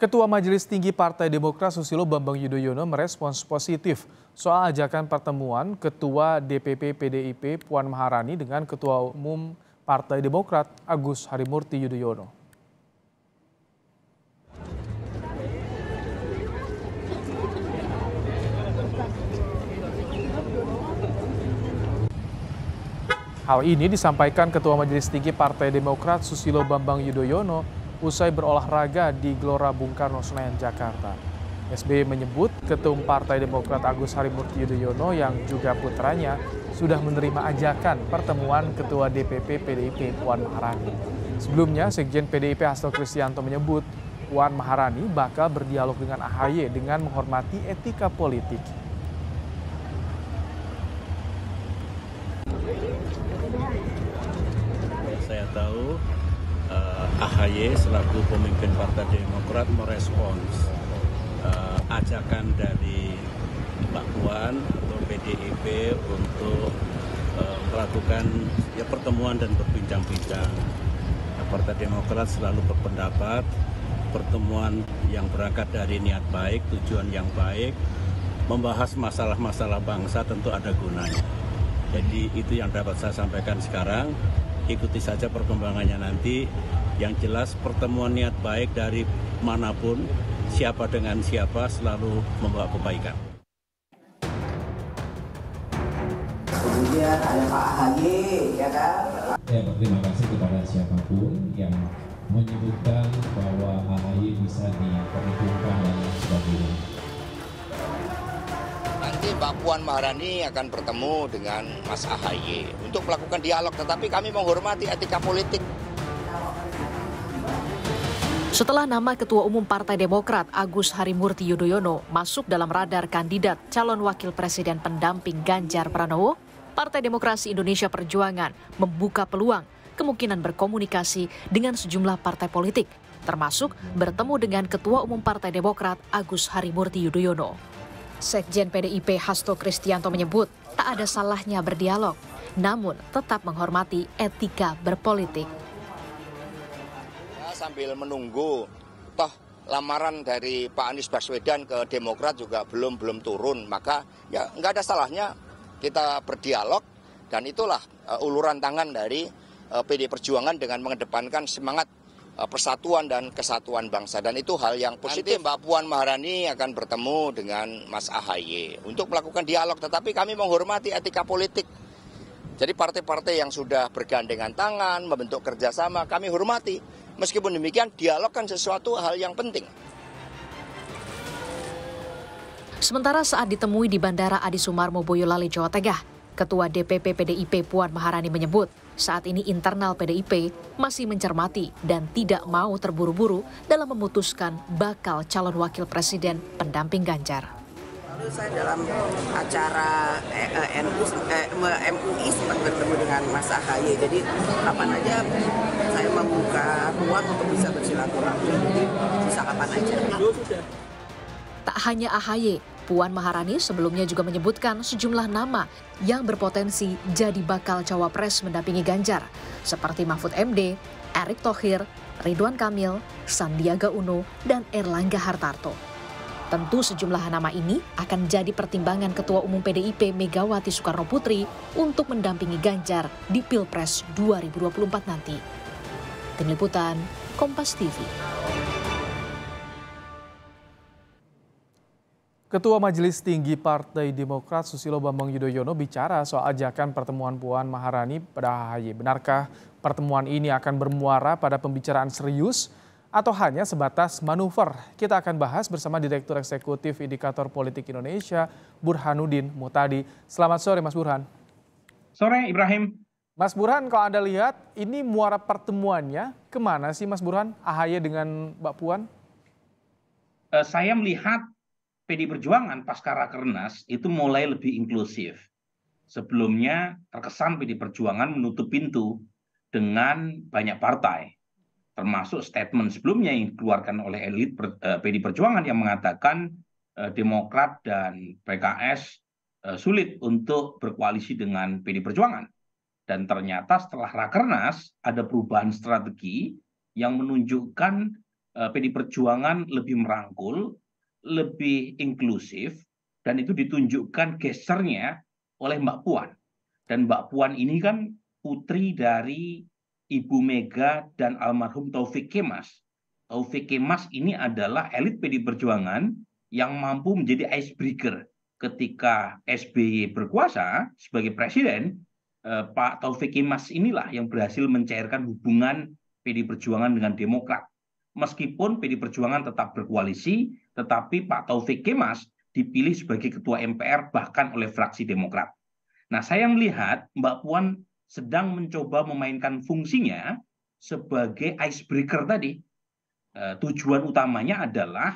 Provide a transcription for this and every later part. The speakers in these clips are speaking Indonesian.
Ketua Majelis Tinggi Partai Demokrat Susilo Bambang Yudhoyono merespons positif soal ajakan pertemuan Ketua DPP PDIP Puan Maharani dengan Ketua Umum Partai Demokrat Agus Harimurti Yudhoyono. Hal ini disampaikan Ketua Majelis Tinggi Partai Demokrat Susilo Bambang Yudhoyono usai berolahraga di Gelora Bung Karno Senayan, Jakarta. SBY menyebut Ketum Partai Demokrat Agus Harimurti Yudhoyono yang juga putranya sudah menerima ajakan pertemuan Ketua DPP PDIP Puan Maharani. Sebelumnya, Sekjen PDIP Hasto Kristianto menyebut Puan Maharani bakal berdialog dengan AHY dengan menghormati etika politik. Saya tahu uh, eh, AHY selaku pemimpin Partai Demokrat merespons uh, ajakan dari Mbak Puan atau PDIP untuk uh, melakukan ya pertemuan dan berbincang-bincang. Nah, Partai Demokrat selalu berpendapat pertemuan yang berangkat dari niat baik, tujuan yang baik, membahas masalah-masalah bangsa tentu ada gunanya. Jadi itu yang dapat saya sampaikan sekarang ikuti saja perkembangannya nanti. Yang jelas pertemuan niat baik dari manapun, siapa dengan siapa selalu membawa kebaikan. Kemudian ada Pak Haji ya kan? ya terima kasih kepada siapapun yang menyebutkan bahwa AHY bisa di Mbak Puan Maharani akan bertemu dengan Mas Ahaye untuk melakukan dialog, tetapi kami menghormati etika politik. Setelah nama Ketua Umum Partai Demokrat Agus Harimurti Yudhoyono masuk dalam radar kandidat calon wakil presiden pendamping Ganjar Pranowo, Partai Demokrasi Indonesia Perjuangan membuka peluang kemungkinan berkomunikasi dengan sejumlah partai politik, termasuk bertemu dengan Ketua Umum Partai Demokrat Agus Harimurti Yudhoyono. Sekjen PDIP Hasto Kristianto menyebut tak ada salahnya berdialog, namun tetap menghormati etika berpolitik. Ya, sambil menunggu, toh lamaran dari Pak Anies Baswedan ke Demokrat juga belum belum turun, maka ya nggak ada salahnya kita berdialog dan itulah uh, uluran tangan dari uh, eh, PD Perjuangan dengan mengedepankan semangat Eh, persatuan dan kesatuan bangsa dan itu hal yang positif. Nanti Mbak Puan Maharani akan bertemu dengan Mas AHY untuk melakukan dialog tetapi kami menghormati etika politik. Jadi partai-partai yang sudah bergandengan tangan, membentuk kerjasama, kami hormati. Meskipun demikian, dialog kan sesuatu hal yang penting. Sementara saat ditemui di Bandara Adi Sumarmo Boyolali, Jawa Tengah, Ketua DPP PDIP Puan Maharani menyebut, saat ini internal PDIP masih mencermati dan tidak mau terburu-buru dalam memutuskan bakal calon wakil presiden pendamping Ganjar. Lalu saya dalam acara eh, eh, eh, MUI sempat bertemu dengan Mas Ahaye. Jadi kapan aja saya membuka ruang untuk bisa bersilaturahmi. Jadi bisa kapan aja. Tak hanya Ahaye, Puan Maharani sebelumnya juga menyebutkan sejumlah nama yang berpotensi jadi bakal cawapres mendampingi Ganjar, seperti Mahfud MD, Erick Thohir, Ridwan Kamil, Sandiaga Uno, dan Erlangga Hartarto. Tentu sejumlah nama ini akan jadi pertimbangan Ketua Umum PDIP Megawati Soekarno Putri untuk mendampingi Ganjar di Pilpres 2024 nanti. Tim Liputan, Kompas TV. Ketua Majelis Tinggi Partai Demokrat Susilo Bambang Yudhoyono bicara soal ajakan pertemuan Puan Maharani pada AHY. Benarkah pertemuan ini akan bermuara pada pembicaraan serius atau hanya sebatas manuver? Kita akan bahas bersama Direktur Eksekutif Indikator Politik Indonesia, Burhanuddin Mutadi. Selamat sore Mas Burhan. Sore Ibrahim. Mas Burhan kalau Anda lihat ini muara pertemuannya kemana sih Mas Burhan? AHY dengan Mbak Puan? Eh, saya melihat PD Perjuangan pasca Rakernas itu mulai lebih inklusif. Sebelumnya terkesan PD Perjuangan menutup pintu dengan banyak partai. Termasuk statement sebelumnya yang dikeluarkan oleh elit eh, PD Perjuangan yang mengatakan eh, Demokrat dan PKS eh, sulit untuk berkoalisi dengan PD Perjuangan. Dan ternyata setelah Rakernas ada perubahan strategi yang menunjukkan PD Perjuangan lebih merangkul lebih inklusif dan itu ditunjukkan gesernya oleh Mbak Puan. Dan Mbak Puan ini kan putri dari Ibu Mega dan almarhum Taufik Kemas. Taufik Kemas ini adalah elit PD Perjuangan yang mampu menjadi icebreaker ketika SBY berkuasa sebagai presiden. Eh, Pak Taufik Kemas inilah yang berhasil mencairkan hubungan PD Perjuangan dengan Demokrat. Meskipun PD Perjuangan tetap berkoalisi, tetapi Pak Taufik Kemas dipilih sebagai ketua MPR bahkan oleh fraksi Demokrat. Nah, saya melihat Mbak Puan sedang mencoba memainkan fungsinya sebagai icebreaker tadi. E, tujuan utamanya adalah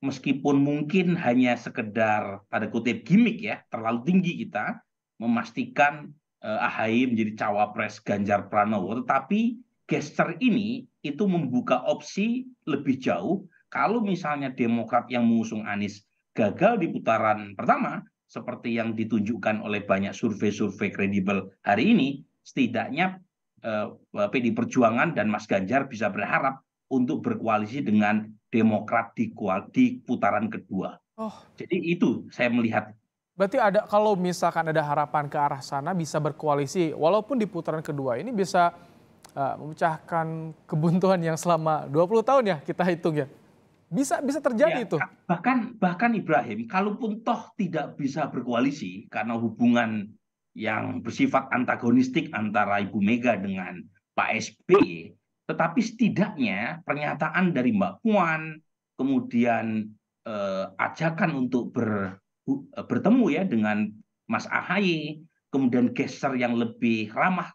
meskipun mungkin hanya sekedar pada kutip gimmick ya, terlalu tinggi kita memastikan e, AHY menjadi cawapres Ganjar Pranowo, tetapi gesture ini itu membuka opsi lebih jauh kalau misalnya Demokrat yang mengusung Anies gagal di putaran pertama, seperti yang ditunjukkan oleh banyak survei-survei kredibel hari ini, setidaknya eh, eh PD Perjuangan dan Mas Ganjar bisa berharap untuk berkoalisi dengan Demokrat di, di putaran kedua. Oh. Jadi itu saya melihat. Berarti ada kalau misalkan ada harapan ke arah sana bisa berkoalisi, walaupun di putaran kedua ini bisa uh, memecahkan kebuntuan yang selama 20 tahun ya kita hitung ya. Bisa bisa terjadi ya, itu. Bahkan bahkan Ibrahim, kalaupun toh tidak bisa berkoalisi karena hubungan yang bersifat antagonistik antara Ibu Mega dengan Pak SBY, tetapi setidaknya pernyataan dari Mbak Puan, kemudian eh, ajakan untuk ber, eh, bertemu ya dengan Mas Ahaye, kemudian geser yang lebih ramah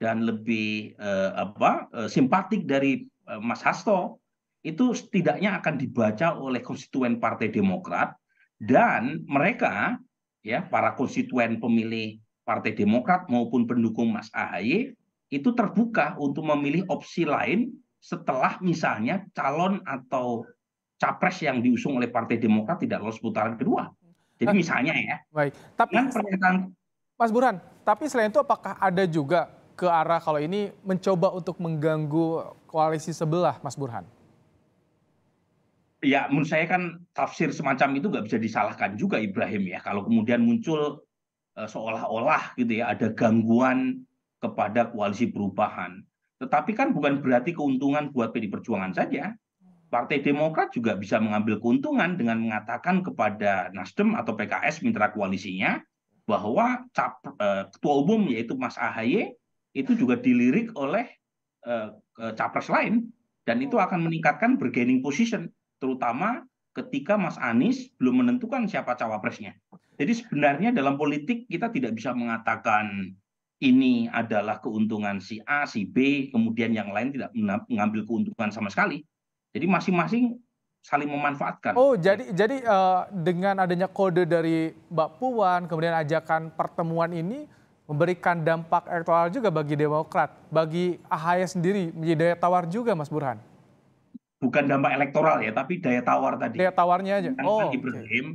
dan lebih eh, apa eh, simpatik dari eh, Mas Hasto, itu setidaknya akan dibaca oleh konstituen Partai Demokrat dan mereka ya para konstituen pemilih Partai Demokrat maupun pendukung Mas Ahaye itu terbuka untuk memilih opsi lain setelah misalnya calon atau capres yang diusung oleh Partai Demokrat tidak lolos putaran kedua. Jadi nah, misalnya ya. Baik. Tapi pernyataan Mas Burhan, tapi selain itu apakah ada juga ke arah kalau ini mencoba untuk mengganggu koalisi sebelah Mas Burhan? ya menurut saya kan tafsir semacam itu nggak bisa disalahkan juga Ibrahim ya kalau kemudian muncul eh, seolah-olah gitu ya ada gangguan kepada koalisi perubahan. Tetapi kan bukan berarti keuntungan buat PD Perjuangan saja. Partai Demokrat juga bisa mengambil keuntungan dengan mengatakan kepada Nasdem atau PKS mitra koalisinya bahwa cap, e, ketua umum yaitu Mas Ahaye itu juga dilirik oleh e, capres lain dan itu hmm. akan meningkatkan bergaining position terutama ketika Mas Anies belum menentukan siapa cawapresnya. Jadi sebenarnya dalam politik kita tidak bisa mengatakan ini adalah keuntungan si A, si B, kemudian yang lain tidak mengambil keuntungan sama sekali. Jadi masing-masing saling memanfaatkan. Oh, jadi jadi uh, dengan adanya kode dari Mbak Puan, kemudian ajakan pertemuan ini memberikan dampak elektoral juga bagi Demokrat, bagi AHY sendiri menjadi daya tawar juga, Mas Burhan bukan dampak elektoral ya, tapi daya tawar tadi. Daya tawarnya aja. Sedang oh, Ibrahim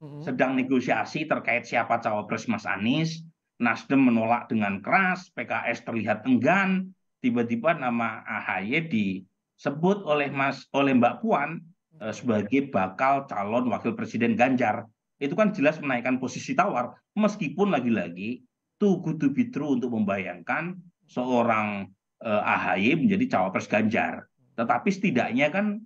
okay. sedang negosiasi terkait siapa cawapres Mas Anies. Nasdem menolak dengan keras, PKS terlihat enggan. Tiba-tiba nama AHY disebut oleh Mas oleh Mbak Puan eh, sebagai bakal calon wakil presiden Ganjar. Itu kan jelas menaikkan posisi tawar, meskipun lagi-lagi itu good to be untuk membayangkan seorang eh, AHY menjadi cawapres Ganjar tetapi setidaknya kan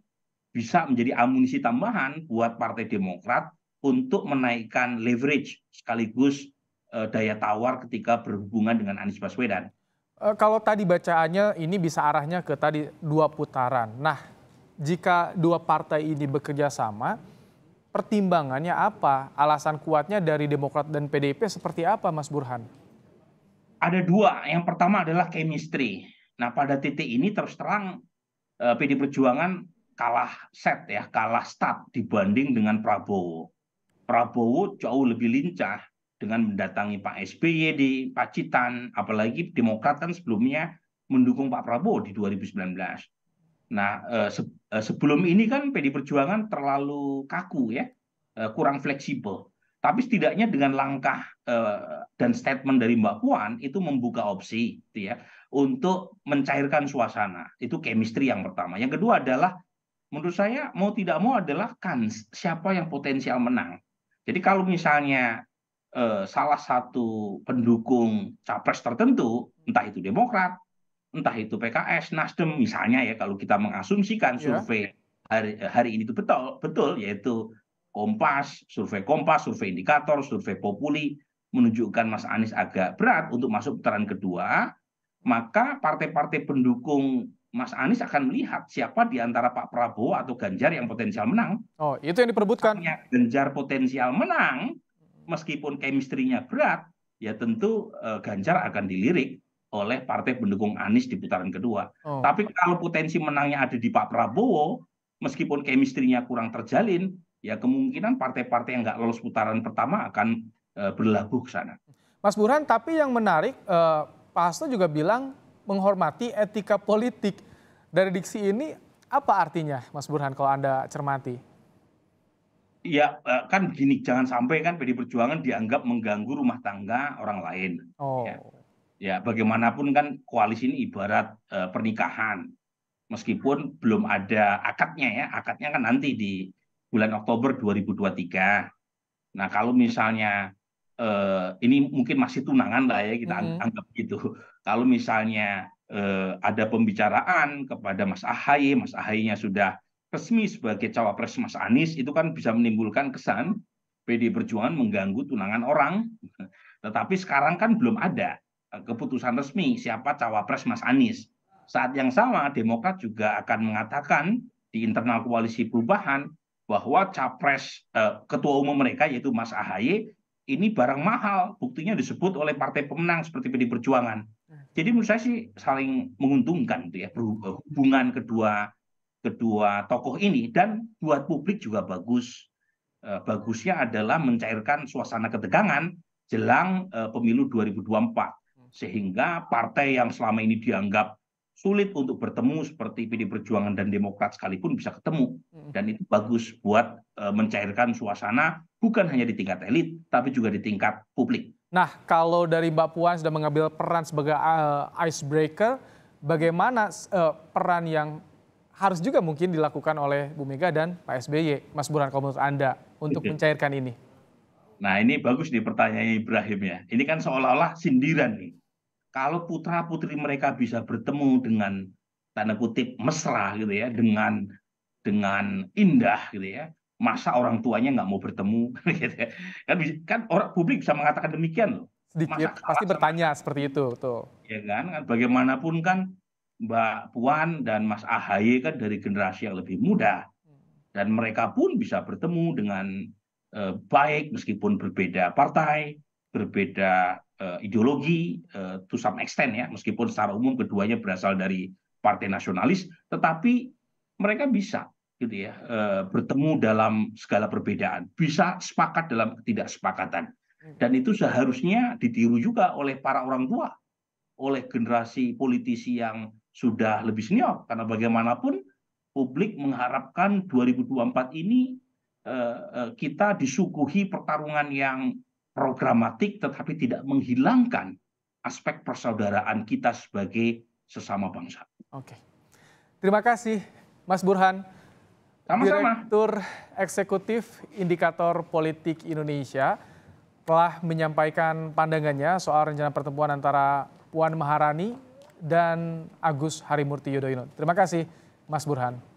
bisa menjadi amunisi tambahan buat Partai Demokrat untuk menaikkan leverage sekaligus eh, daya tawar ketika berhubungan dengan Anies Baswedan. Eh, kalau tadi bacaannya ini bisa arahnya ke tadi dua putaran. Nah, jika dua partai ini bekerja sama, pertimbangannya apa? Alasan kuatnya dari Demokrat dan PDIP seperti apa, Mas Burhan? Ada dua. Yang pertama adalah chemistry. Nah, pada titik ini terus terang Eh, PD Perjuangan kalah set ya, kalah start dibanding dengan Prabowo. Prabowo jauh lebih lincah dengan mendatangi Pak SBY di Pacitan, apalagi Demokrat kan sebelumnya mendukung Pak Prabowo di 2019. Nah, eh, eh, sebelum ini kan PD Perjuangan terlalu kaku ya, kurang fleksibel. Tapi setidaknya dengan langkah eh, dan statement dari Mbak Puan itu membuka opsi, gitu ya, untuk mencairkan suasana. Itu chemistry yang pertama. Yang kedua adalah menurut saya mau tidak mau adalah kans siapa yang potensial menang. Jadi kalau misalnya eh, salah satu pendukung capres tertentu, entah itu Demokrat, entah itu PKS, Nasdem misalnya ya kalau kita mengasumsikan iya. survei hari eh, hari ini itu betul betul yaitu Kompas, survei Kompas, survei indikator, survei Populi menunjukkan Mas Anies agak berat untuk masuk putaran kedua, maka partai-partai pendukung Mas Anies akan melihat siapa di antara Pak Prabowo atau Ganjar yang potensial menang. Oh, itu yang diperbutkan. Ganjar potensial menang, meskipun kemistrinya berat, ya tentu eh, Ganjar akan dilirik oleh partai pendukung Anies di putaran kedua. Oh. Tapi kalau potensi menangnya ada di Pak Prabowo, meskipun kemistrinya kurang terjalin, ya kemungkinan partai-partai yang nggak lolos putaran pertama akan uh, berlabuh ke sana. Mas Burhan, tapi yang menarik uh, Pak Hasto juga bilang menghormati etika politik dari diksi ini apa artinya, Mas Burhan, kalau anda cermati? Ya eh, kan begini, jangan sampai kan PD Perjuangan dianggap mengganggu rumah tangga orang lain. Oh. Ya. ya bagaimanapun kan koalisi ini ibarat uh, pernikahan, meskipun belum ada akadnya ya, akadnya kan nanti di bulan Oktober 2023. Nah, kalau misalnya eh, ini mungkin masih tunangan lah ya kita mm-hmm. anggap gitu. Kalau misalnya eh, ada pembicaraan kepada Mas Ahaye, Mas Ahaye-nya sudah resmi sebagai cawapres Mas Anies, itu kan bisa menimbulkan kesan PD Perjuangan mengganggu tunangan orang. Tetapi sekarang kan belum ada eh, keputusan resmi siapa cawapres Mas Anies. Saat yang sama Demokrat juga akan mengatakan di internal koalisi perubahan bahwa capres eh, ketua umum mereka yaitu Mas Ahaye ini barang mahal, buktinya disebut oleh partai pemenang seperti PD Perjuangan. Jadi menurut saya sih saling menguntungkan gitu ya eh, hubungan kedua kedua tokoh ini dan buat publik juga bagus. Eh, bagusnya adalah mencairkan suasana ketegangan jelang eh, pemilu 2024 hmm. sehingga partai yang selama ini dianggap sulit untuk bertemu seperti PD Perjuangan dan Demokrat sekalipun bisa ketemu hmm. dan itu bagus buat eh, mencairkan suasana bukan hanya di tingkat elit tapi juga di tingkat publik. Nah, kalau dari Mbak Puan sudah mengambil peran sebagai eh, icebreaker, bagaimana eh, peran yang harus juga mungkin dilakukan oleh Bu Mega dan Pak SBY, Mas Burhan kalau menurut Anda untuk Oke. mencairkan ini? Nah, ini bagus nih pertanyaannya Ibrahim ya. Ini kan seolah-olah sindiran nih kalau putra putri mereka bisa bertemu dengan tanda kutip mesra gitu ya dengan dengan indah gitu ya masa orang tuanya nggak mau bertemu gitu ya. kan kan orang publik bisa mengatakan demikian loh masa ya, pasti bertanya seperti itu tuh ya kan? kan, bagaimanapun kan Mbak Puan dan Mas Ahaye kan dari generasi yang lebih muda dan mereka pun bisa bertemu dengan eh, baik meskipun berbeda partai berbeda uh, ideologi uh, to some extent ya, meskipun secara umum keduanya berasal dari partai nasionalis, tetapi mereka bisa gitu ya uh, bertemu dalam segala perbedaan, bisa sepakat dalam ketidaksepakatan, hmm. dan itu seharusnya ditiru juga oleh para orang tua, oleh generasi politisi yang sudah lebih senior, karena bagaimanapun publik mengharapkan 2024 ini kita disuguhi pertarungan yang programatik tetapi tidak menghilangkan aspek persaudaraan kita sebagai sesama bangsa. Oke. Terima kasih Mas Burhan. Sama-sama. Direktur Eksekutif Indikator Politik Indonesia telah menyampaikan pandangannya soal rencana pertemuan antara Puan Maharani dan Agus Harimurti Yudhoyono. Terima kasih Mas Burhan.